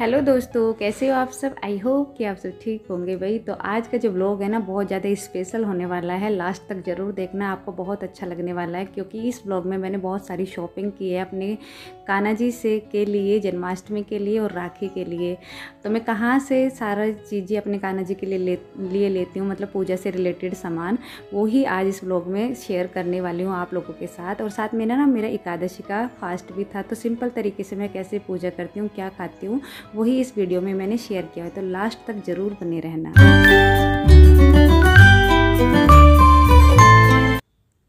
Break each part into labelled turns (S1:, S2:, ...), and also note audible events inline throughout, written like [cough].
S1: hello दोस्तों कैसे हो आप सब आई होप कि आप सब ठीक होंगे भाई तो आज का जो ब्लॉग है ना बहुत ज़्यादा स्पेशल होने वाला है लास्ट तक ज़रूर देखना आपको बहुत अच्छा लगने वाला है क्योंकि इस ब्लॉग में मैंने बहुत सारी शॉपिंग की है अपने काना जी से के लिए जन्माष्टमी के लिए और राखी के लिए तो मैं कहाँ से सारा चीज़ें अपने काना जी के लिए ले लिए लेती हूँ मतलब पूजा से रिलेटेड सामान वो ही आज इस ब्लॉग में शेयर करने वाली हूँ आप लोगों के साथ और साथ में ना मेरा एकादशी का फास्ट भी था तो सिंपल तरीके से मैं कैसे पूजा करती हूँ क्या खाती हूँ वही इस वीडियो में मैंने शेयर किया है तो लास्ट तक ज़रूर बने रहना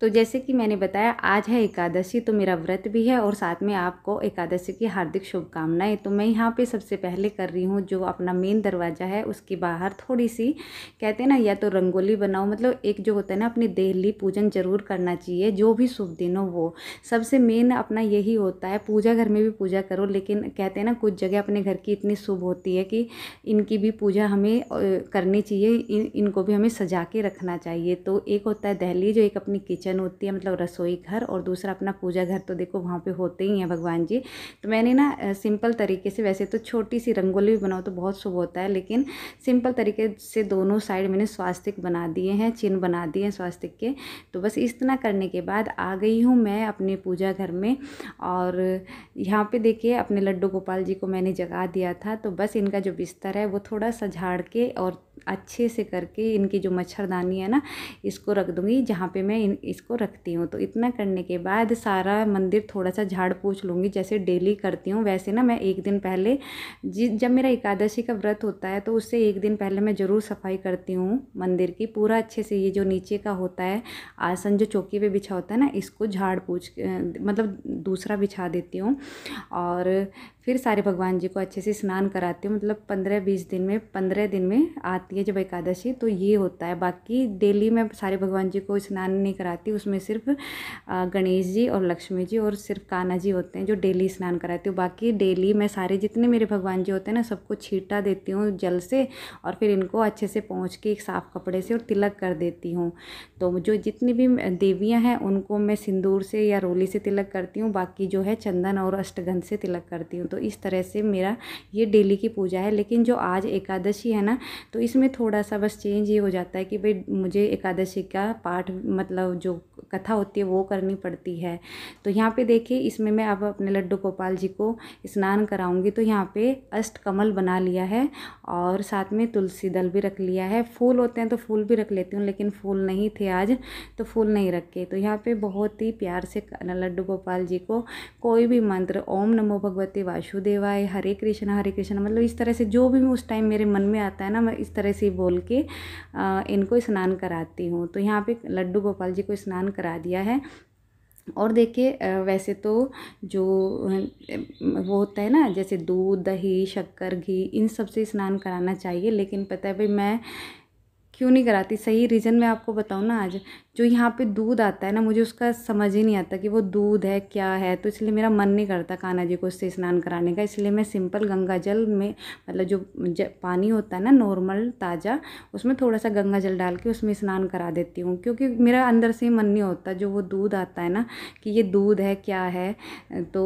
S1: तो जैसे कि मैंने बताया आज है एकादशी तो मेरा व्रत भी है और साथ में आपको एकादशी की हार्दिक शुभकामनाएं तो मैं यहाँ पे सबसे पहले कर रही हूँ जो अपना मेन दरवाज़ा है उसके बाहर थोड़ी सी कहते हैं ना या तो रंगोली बनाओ मतलब एक जो होता है ना अपनी दिल्ली पूजन ज़रूर करना चाहिए जो भी शुभ दिन हो वो सबसे मेन अपना यही होता है पूजा घर में भी पूजा करो लेकिन कहते हैं ना कुछ जगह अपने घर की इतनी शुभ होती है कि इनकी भी पूजा हमें करनी चाहिए इन, इनको भी हमें सजा के रखना चाहिए तो एक होता है दहली जो एक अपनी किचन किचन होती है मतलब रसोई घर और दूसरा अपना पूजा घर तो देखो वहाँ पे होते ही हैं भगवान जी तो मैंने ना सिंपल तरीके से वैसे तो छोटी सी रंगोली भी बनाओ तो बहुत शुभ होता है लेकिन सिंपल तरीके से दोनों साइड मैंने स्वास्तिक बना दिए हैं चिन्ह बना दिए हैं स्वास्तिक के तो बस इस तरह करने के बाद आ गई हूँ मैं अपने पूजा घर में और यहाँ पर देखिए अपने लड्डू गोपाल जी को मैंने जगा दिया था तो बस इनका जो बिस्तर है वो थोड़ा सा झाड़ के और अच्छे से करके इनकी जो मच्छरदानी है ना इसको रख दूँगी जहाँ पे मैं इन इसको रखती हूँ तो इतना करने के बाद सारा मंदिर थोड़ा सा झाड़ पूछ लूँगी जैसे डेली करती हूँ वैसे ना मैं एक दिन पहले जब मेरा एकादशी का व्रत होता है तो उससे एक दिन पहले मैं ज़रूर सफाई करती हूँ मंदिर की पूरा अच्छे से ये जो नीचे का होता है आसन जो चौकी पर बिछा होता है ना इसको झाड़ पूछ मतलब दूसरा बिछा देती हूँ और फिर सारे भगवान जी को अच्छे से स्नान कराती हूँ मतलब पंद्रह बीस दिन में पंद्रह दिन में आती है जब एकादशी तो ये होता है बाकी डेली मैं सारे भगवान जी को स्नान नहीं कराती उसमें सिर्फ गणेश जी और लक्ष्मी जी और सिर्फ कान्हा जी होते हैं जो डेली स्नान कराती हूँ बाकी डेली मैं सारे जितने मेरे भगवान जी होते हैं ना सबको छीटा देती हूँ जल से और फिर इनको अच्छे से पहुँच के एक साफ़ कपड़े से और तिलक कर देती हूँ तो जो जितनी भी देवियाँ हैं उनको मैं सिंदूर से या रोली से तिलक करती हूँ बाकी जो है चंदन और अष्टगंध से तिलक करती हूँ तो इस तरह से मेरा ये डेली की पूजा है लेकिन जो आज एकादशी है ना तो इसमें थोड़ा सा बस चेंज ये हो जाता है कि भाई मुझे एकादशी का पाठ मतलब जो कथा होती है वो करनी पड़ती है तो यहाँ पे देखिए इसमें मैं अब अपने लड्डू गोपाल जी को स्नान कराऊंगी तो यहाँ पे अष्ट कमल बना लिया है और साथ में तुलसी दल भी रख लिया है फूल होते हैं तो फूल भी रख लेती हूँ लेकिन फूल नहीं थे आज तो फूल नहीं रखे तो यहाँ पे बहुत ही प्यार से लड्डू गोपाल जी को कोई भी मंत्र ओम नमो भगवती वाष वासुदेवाय हरे कृष्णा हरे कृष्णा मतलब इस तरह से जो भी उस टाइम मेरे मन में आता है ना मैं इस तरह से बोल के इनको स्नान कराती हूँ तो यहाँ पे लड्डू गोपाल जी को स्नान करा दिया है और देखिए वैसे तो जो वो होता है ना जैसे दूध दही शक्कर घी इन सब से स्नान कराना चाहिए लेकिन पता है भाई मैं क्यों नहीं कराती सही रीज़न मैं आपको बताऊँ ना आज जो यहाँ पे दूध आता है ना मुझे उसका समझ ही नहीं आता कि वो दूध है क्या है तो इसलिए मेरा मन नहीं करता कान्हा जी को उससे स्नान कराने का इसलिए मैं सिंपल गंगा जल में मतलब जो पानी होता है ना नॉर्मल ताज़ा उसमें थोड़ा सा गंगा जल डाल के उसमें स्नान करा देती हूँ क्योंकि मेरा अंदर से मन नहीं होता जो वो दूध आता है ना कि ये दूध है क्या है तो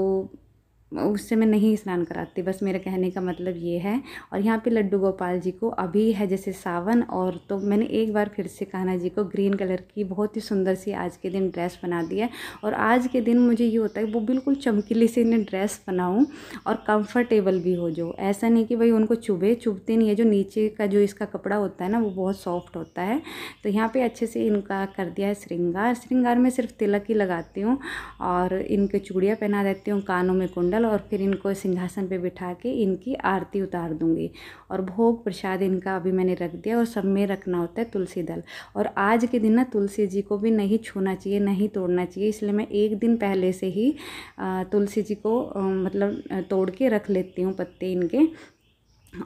S1: उससे मैं नहीं स्नान कराती बस मेरे कहने का मतलब ये है और यहाँ पे लड्डू गोपाल जी को अभी है जैसे सावन और तो मैंने एक बार फिर से कान्हा जी को ग्रीन कलर की बहुत ही सुंदर सी आज के दिन ड्रेस बना दी है और आज के दिन मुझे ये होता है वो बिल्कुल चमकीली से इन्हें ड्रेस बनाऊँ और कम्फर्टेबल भी हो जो ऐसा नहीं कि भाई उनको चुभे चुभते नहीं है जो नीचे का जो इसका कपड़ा होता है ना वो बहुत सॉफ्ट होता है तो यहाँ पर अच्छे से इनका कर दिया है श्रृंगार श्रृंगार में सिर्फ तिलक ही लगाती हूँ और इनके चूड़ियाँ पहना देती हूँ कानों में कुंडल मंगल और फिर इनको सिंहासन पे बिठा के इनकी आरती उतार दूंगी और भोग प्रसाद इनका अभी मैंने रख दिया और सब में रखना होता है तुलसी दल और आज के दिन ना तुलसी जी को भी नहीं छूना चाहिए नहीं तोड़ना चाहिए इसलिए मैं एक दिन पहले से ही तुलसी जी को मतलब तोड़ के रख लेती हूँ पत्ते इनके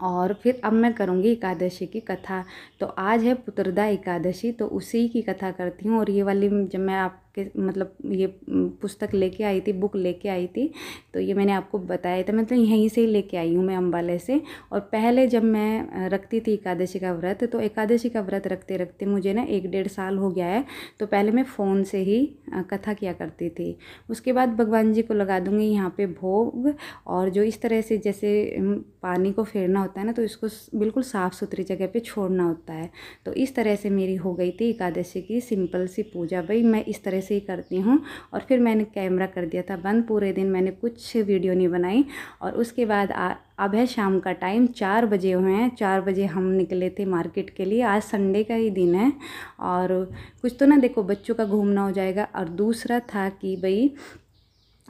S1: और फिर अब मैं करूँगी एकादशी की कथा तो आज है पुत्रदा एकादशी तो उसी की कथा करती हूँ और ये वाली जब मैं आप के मतलब ये पुस्तक लेके आई थी बुक लेके आई थी तो ये मैंने आपको बताया था मतलब यहीं से ही लेके आई हूँ मैं अम्बाले से और पहले जब मैं रखती थी एकादशी का व्रत तो एकादशी का व्रत रखते रखते मुझे ना एक डेढ़ साल हो गया है तो पहले मैं फ़ोन से ही कथा किया करती थी उसके बाद भगवान जी को लगा दूँगी यहाँ पे भोग और जो इस तरह से जैसे पानी को फेरना होता है ना तो इसको बिल्कुल साफ़ सुथरी जगह पर छोड़ना होता है तो इस तरह से मेरी हो गई थी एकादशी की सिंपल सी पूजा भाई मैं इस तरह ऐसे ही करती हूँ और फिर मैंने कैमरा कर दिया था बंद पूरे दिन मैंने कुछ वीडियो नहीं बनाई और उसके बाद आ, अब है शाम का टाइम चार बजे हुए हैं चार बजे हम निकले थे मार्केट के लिए आज संडे का ही दिन है और कुछ तो ना देखो बच्चों का घूमना हो जाएगा और दूसरा था कि भाई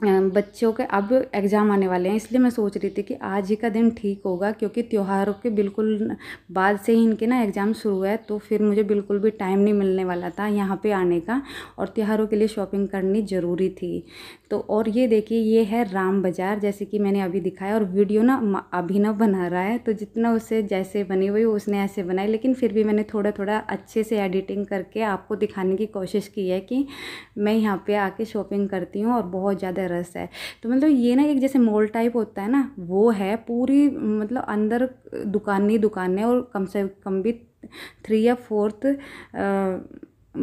S1: बच्चों के अब एग्ज़ाम आने वाले हैं इसलिए मैं सोच रही थी कि आज ही का दिन ठीक होगा क्योंकि त्योहारों के बिल्कुल बाद से ही इनके ना एग्ज़ाम शुरू है तो फिर मुझे बिल्कुल भी टाइम नहीं मिलने वाला था यहाँ पे आने का और त्योहारों के लिए शॉपिंग करनी ज़रूरी थी तो और ये देखिए ये है राम बाज़ार जैसे कि मैंने अभी दिखाया और वीडियो ना अभी ना बना रहा है तो जितना उससे जैसे बनी हुई उसने ऐसे बनाई लेकिन फिर भी मैंने थोड़ा थोड़ा अच्छे से एडिटिंग करके आपको दिखाने की कोशिश की है कि मैं यहाँ पर आके शॉपिंग करती हूँ और बहुत ज़्यादा रस है तो मतलब ये ना एक जैसे मोल टाइप होता है ना वो है पूरी मतलब अंदर दुकान ही दुकान है और कम से कम भी थ्री या फोर्थ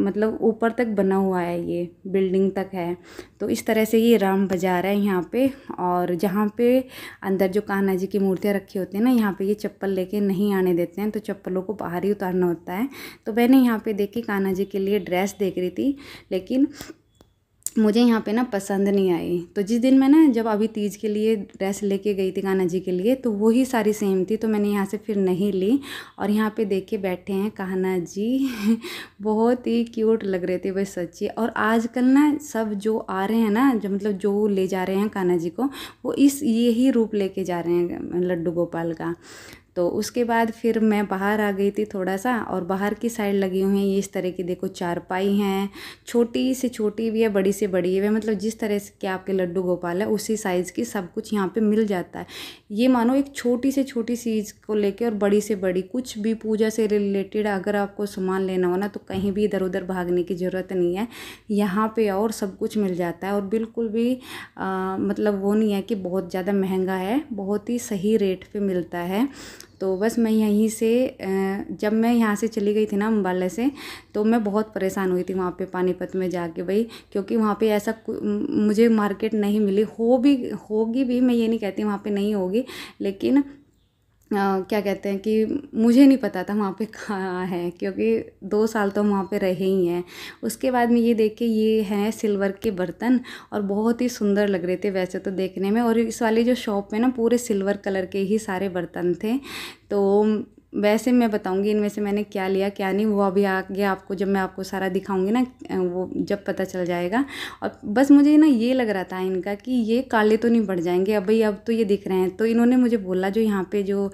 S1: मतलब ऊपर तक बना हुआ है ये बिल्डिंग तक है तो इस तरह से ये राम बाजार है यहाँ पे और जहाँ पे अंदर जो कान्हा जी की मूर्तियाँ रखी होती हैं ना यहाँ पे ये चप्पल लेके नहीं आने देते हैं तो चप्पलों को बाहर ही उतारना होता है तो मैंने यहाँ पे देखी कान्हा जी के लिए ड्रेस देख रही थी लेकिन मुझे यहाँ पे ना पसंद नहीं आई तो जिस दिन मैं ना जब अभी तीज के लिए ड्रेस लेके गई थी कान्हा जी के लिए तो वही सारी सेम थी तो मैंने यहाँ से फिर नहीं ली और यहाँ पे देख के बैठे हैं कान्हा जी [laughs] बहुत ही क्यूट लग रहे थे वह सच्ची और आजकल ना सब जो आ रहे हैं ना जो मतलब जो ले जा रहे हैं कान्हा जी को वो इस ये रूप लेके जा रहे हैं लड्डू गोपाल का तो उसके बाद फिर मैं बाहर आ गई थी थोड़ा सा और बाहर की साइड लगी हुई हैं ये इस तरह की देखो चारपाई हैं छोटी से छोटी भी है बड़ी से बड़ी है मतलब जिस तरह से क्या आपके लड्डू गोपाल है उसी साइज़ की सब कुछ यहाँ पे मिल जाता है ये मानो एक छोटी से छोटी चीज़ को लेके और बड़ी से बड़ी कुछ भी पूजा से रिलेटेड अगर आपको सामान लेना हो ना तो कहीं भी इधर उधर भागने की ज़रूरत नहीं है यहाँ पर और सब कुछ मिल जाता है और बिल्कुल भी आ, मतलब वो नहीं है कि बहुत ज़्यादा महंगा है बहुत ही सही रेट पर मिलता है तो बस मैं यहीं से जब मैं यहाँ से चली गई थी ना अम्बाला से तो मैं बहुत परेशान हुई थी वहाँ पे पानीपत में जाके भाई क्योंकि वहाँ पे ऐसा मुझे मार्केट नहीं मिली हो भी होगी भी मैं ये नहीं कहती वहाँ पे नहीं होगी लेकिन क्या कहते हैं कि मुझे नहीं पता था वहाँ पे [laughs] कहाँ है क्योंकि दो साल तो हम वहाँ पे रहे ही हैं उसके बाद में ये देख के ये हैं सिल्वर के बर्तन और बहुत ही सुंदर लग रहे थे वैसे तो देखने में और इस वाली जो शॉप में ना पूरे सिल्वर कलर के ही सारे बर्तन थे तो वैसे मैं बताऊंगी इनमें से मैंने क्या लिया क्या नहीं वो अभी आगे आपको जब मैं आपको सारा दिखाऊंगी ना वो जब पता चल जाएगा और बस मुझे ना ये लग रहा था इनका कि ये काले तो नहीं पड़ जाएंगे भाई अब तो ये दिख रहे हैं तो इन्होंने मुझे बोला जो यहाँ पे जो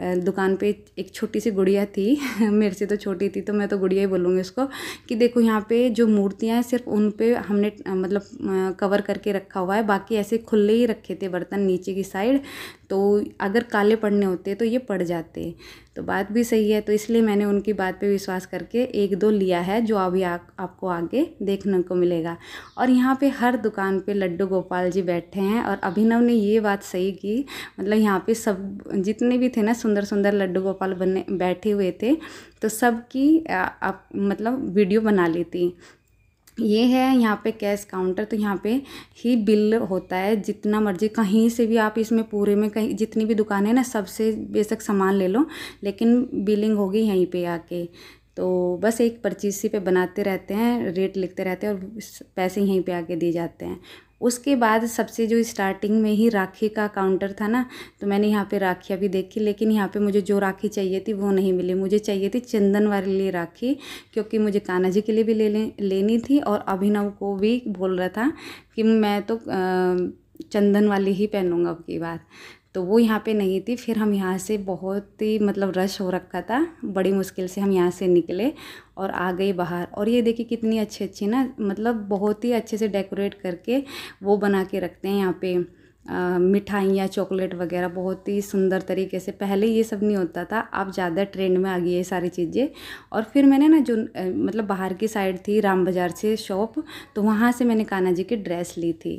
S1: दुकान पे एक छोटी सी गुड़िया थी [laughs] मेरे से तो छोटी थी तो मैं तो गुड़िया ही बोलूँगी उसको कि देखो यहाँ पर जो मूर्तियाँ हैं सिर्फ उन पर हमने मतलब कवर करके रखा हुआ है बाकी ऐसे खुले ही रखे थे बर्तन नीचे की साइड तो अगर काले पड़ने होते तो ये पड़ जाते तो बात भी सही है तो इसलिए मैंने उनकी बात पे विश्वास करके एक दो लिया है जो अभी आ, आपको आगे देखने को मिलेगा और यहाँ पे हर दुकान पे लड्डू गोपाल जी बैठे हैं और अभिनव ने ये बात सही की मतलब यहाँ पे सब जितने भी थे ना सुंदर सुंदर लड्डू गोपाल बने बैठे हुए थे तो सबकी आप मतलब वीडियो बना लेती ये है यहाँ पे कैश काउंटर तो यहाँ पे ही बिल होता है जितना मर्जी कहीं से भी आप इसमें पूरे में कहीं जितनी भी दुकान है ना सबसे बेशक सामान ले लो लेकिन बिलिंग होगी यहीं पे आके तो बस एक पर्ची पे बनाते रहते हैं रेट लिखते रहते हैं और पैसे यहीं पे आके दिए जाते हैं उसके बाद सबसे जो स्टार्टिंग में ही राखी का काउंटर था ना तो मैंने यहाँ पे राखियाँ भी देखी लेकिन यहाँ पे मुझे जो राखी चाहिए थी वो नहीं मिली मुझे चाहिए थी चंदन वाली राखी क्योंकि मुझे कान्हा जी के लिए भी ले, ले लेनी थी और अभिनव को भी बोल रहा था कि मैं तो आ, चंदन वाली ही पहनूंगा अब की बार तो वो यहाँ पे नहीं थी फिर हम यहाँ से बहुत ही मतलब रश हो रखा था बड़ी मुश्किल से हम यहाँ से निकले और आ गए बाहर और ये देखिए कितनी अच्छी अच्छी ना मतलब बहुत ही अच्छे से डेकोरेट करके वो बना के रखते हैं यहाँ पे मिठाइयाँ चॉकलेट वगैरह बहुत ही सुंदर तरीके से पहले ये सब नहीं होता था अब ज़्यादा ट्रेंड में आ गई है सारी चीज़ें और फिर मैंने ना जो मतलब बाहर की साइड थी राम बाज़ार से शॉप तो वहाँ से मैंने कान्हा जी की ड्रेस ली थी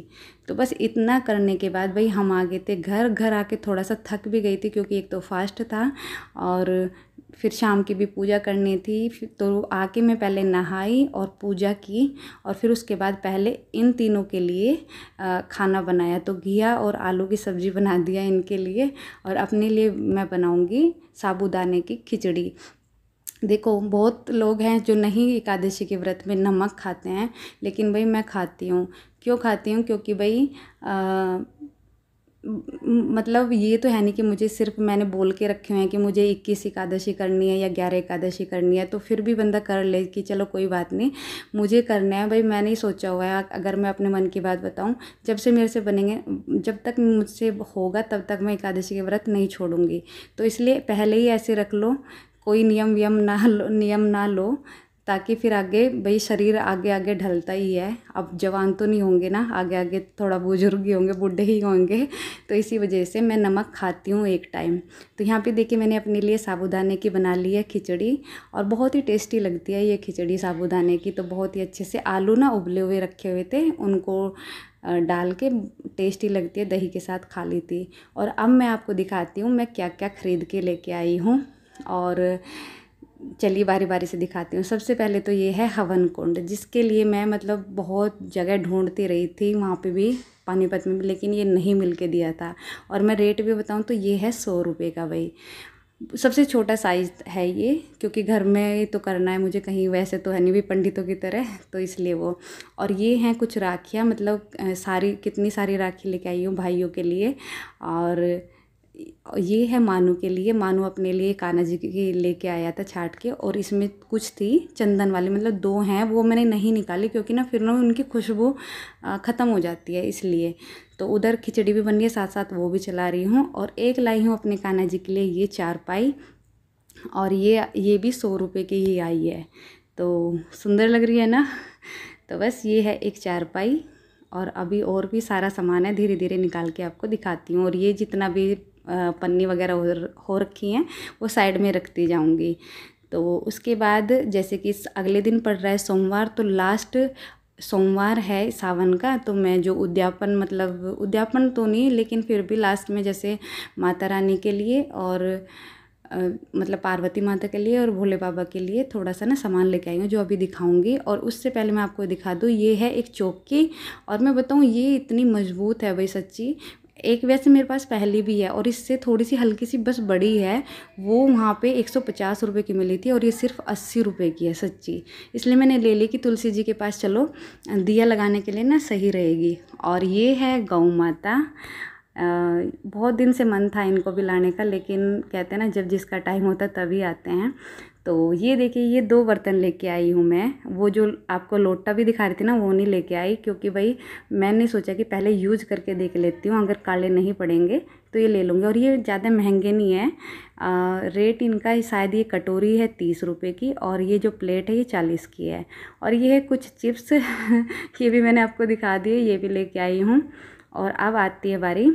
S1: तो बस इतना करने के बाद भाई हम आ गए थे घर घर आके थोड़ा सा थक भी गई थी क्योंकि एक तो फास्ट था और फिर शाम की भी पूजा करनी थी तो आके मैं पहले नहाई और पूजा की और फिर उसके बाद पहले इन तीनों के लिए खाना बनाया तो घिया और आलू की सब्ज़ी बना दिया इनके लिए और अपने लिए मैं बनाऊँगी साबूदाने की खिचड़ी देखो बहुत लोग हैं जो नहीं एकादशी के व्रत में नमक खाते हैं लेकिन भाई मैं खाती हूँ क्यों खाती हूँ क्योंकि भाई आ, मतलब ये तो है नहीं कि मुझे सिर्फ मैंने बोल के रखे हुए हैं कि मुझे इक्कीस एकादशी करनी है या ग्यारह एकादशी करनी है तो फिर भी बंदा कर ले कि चलो कोई बात नहीं मुझे करना है भाई मैंने ही सोचा हुआ है अगर मैं अपने मन की बात बताऊं जब से मेरे से बनेंगे जब तक मुझसे होगा तब तक मैं एकादशी के व्रत नहीं छोड़ूंगी तो इसलिए पहले ही ऐसे रख लो कोई नियम वियम ना लो नियम ना लो ताकि फिर आगे भाई शरीर आगे आगे ढलता ही है अब जवान तो नहीं होंगे ना आगे आगे थोड़ा बुजुर्ग ही होंगे बूढ़े ही होंगे तो इसी वजह से मैं नमक खाती हूँ एक टाइम तो यहाँ पे देखिए मैंने अपने लिए साबुदाने की बना ली है खिचड़ी और बहुत ही टेस्टी लगती है ये खिचड़ी साबुदाने की तो बहुत ही अच्छे से आलू ना उबले हुए रखे हुए थे उनको डाल के टेस्टी लगती है दही के साथ खा ली थी और अब मैं आपको दिखाती हूँ मैं क्या क्या ख़रीद के लेके आई हूँ और चलिए बारी बारी से दिखाती हूँ सबसे पहले तो ये है हवन कुंड जिसके लिए मैं मतलब बहुत जगह ढूंढती रही थी वहाँ पे भी पानीपत में भी लेकिन ये नहीं मिल के दिया था और मैं रेट भी बताऊँ तो ये है सौ रुपये का भाई सबसे छोटा साइज़ है ये क्योंकि घर में तो करना है मुझे कहीं वैसे तो है नहीं भी पंडितों की तरह तो इसलिए वो और ये हैं कुछ राखियाँ मतलब सारी कितनी सारी राखी लेके आई हूँ भाइयों के लिए और ये है मानू के लिए मानू अपने लिए काना जी के लेके आया था छाट के और इसमें कुछ थी चंदन वाली मतलब दो हैं वो मैंने नहीं निकाली क्योंकि ना फिर ना उनकी खुशबू ख़त्म हो जाती है इसलिए तो उधर खिचड़ी भी बन रही है साथ साथ वो भी चला रही हूँ और एक लाई हूँ अपने काना जी के लिए ये चार पाई और ये ये भी सौ रुपये की ही आई है तो सुंदर लग रही है ना तो बस ये है एक चारपाई और अभी और भी सारा सामान है धीरे धीरे निकाल के आपको दिखाती हूँ और ये जितना भी पन्नी वगैरह हो रखी हैं वो साइड में रखती जाऊँगी तो उसके बाद जैसे कि अगले दिन पड़ रहा है सोमवार तो लास्ट सोमवार है सावन का तो मैं जो उद्यापन मतलब उद्यापन तो नहीं लेकिन फिर भी लास्ट में जैसे माता रानी के लिए और आ, मतलब पार्वती माता के लिए और भोले बाबा के लिए थोड़ा सा ना सामान लेके आई हूँ जो अभी दिखाऊंगी और उससे पहले मैं आपको दिखा दूँ ये है एक चौकी और मैं बताऊँ ये इतनी मजबूत है भाई सच्ची एक वैसे मेरे पास पहली भी है और इससे थोड़ी सी हल्की सी बस बड़ी है वो वहाँ पे 150 रुपए की मिली थी और ये सिर्फ 80 रुपए की है सच्ची इसलिए मैंने ले ली कि तुलसी जी के पास चलो दिया लगाने के लिए ना सही रहेगी और ये है गौ माता बहुत दिन से मन था इनको भी लाने का लेकिन कहते हैं ना जब जिसका टाइम होता तभी आते हैं तो ये देखिए ये दो बर्तन लेके आई हूँ मैं वो जो आपको लोटा भी दिखा रही थी ना वो नहीं लेके आई क्योंकि भाई मैंने सोचा कि पहले यूज करके देख लेती हूँ अगर काले नहीं पड़ेंगे तो ये ले लूँगी और ये ज़्यादा महंगे नहीं है आ, रेट इनका शायद ये कटोरी है तीस रुपये की और ये जो प्लेट है ये चालीस की है और ये है कुछ चिप्स [laughs] ये भी मैंने आपको दिखा दिए ये भी लेके आई हूँ और अब आती है बारी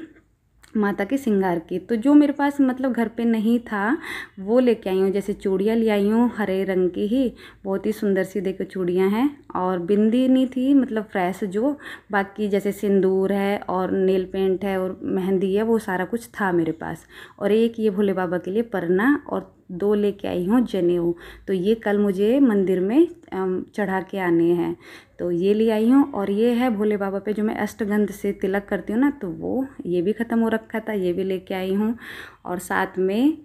S1: माता के सिंगार की तो जो मेरे पास मतलब घर पे नहीं था वो लेके आई हूँ जैसे चूड़ियाँ ले आई हूँ हरे रंग की ही बहुत ही सुंदर सी देखो चूड़ियाँ हैं और बिंदी नहीं थी मतलब फ्रेश जो बाकी जैसे सिंदूर है और नेल पेंट है और मेहंदी है वो सारा कुछ था मेरे पास और एक ये भोले बाबा के लिए परना और दो लेके आई हूँ जनेऊ तो ये कल मुझे मंदिर में चढ़ा के आने हैं तो ये ले आई हूँ और ये है भोले बाबा पे जो मैं अष्टगंध से तिलक करती हूँ ना तो वो ये भी ख़त्म हो रखा था ये भी लेके आई हूँ और साथ में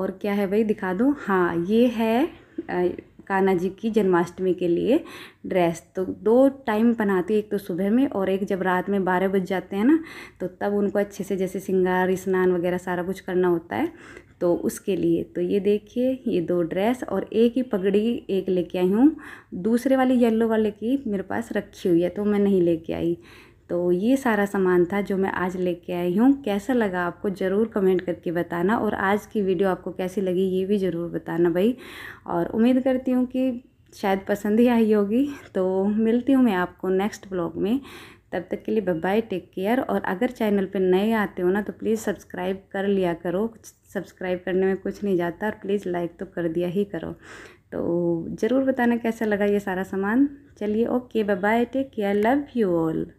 S1: और क्या है भाई दिखा दूँ हाँ ये है आ, कान्हा जी की जन्माष्टमी के लिए ड्रेस तो दो टाइम पहनाती है एक तो सुबह में और एक जब रात में बारह बज जाते हैं ना तो तब उनको अच्छे से जैसे सिंगार स्नान वगैरह सारा कुछ करना होता है तो उसके लिए तो ये देखिए ये दो ड्रेस और एक ही पगड़ी एक लेके आई हूँ दूसरे वाले येलो वाले की मेरे पास रखी हुई है तो मैं नहीं लेके आई तो ये सारा सामान था जो मैं आज लेके आई हूँ कैसा लगा आपको ज़रूर कमेंट करके बताना और आज की वीडियो आपको कैसी लगी ये भी ज़रूर बताना भाई और उम्मीद करती हूँ कि शायद पसंद ही आई होगी तो मिलती हूँ मैं आपको नेक्स्ट ब्लॉग में तब तक के लिए बाय टेक केयर और अगर चैनल पे नए आते हो ना तो प्लीज़ सब्सक्राइब कर लिया करो सब्सक्राइब करने में कुछ नहीं जाता और प्लीज़ लाइक तो कर दिया ही करो तो ज़रूर बताना कैसा लगा ये सारा सामान चलिए okay bye take care love you all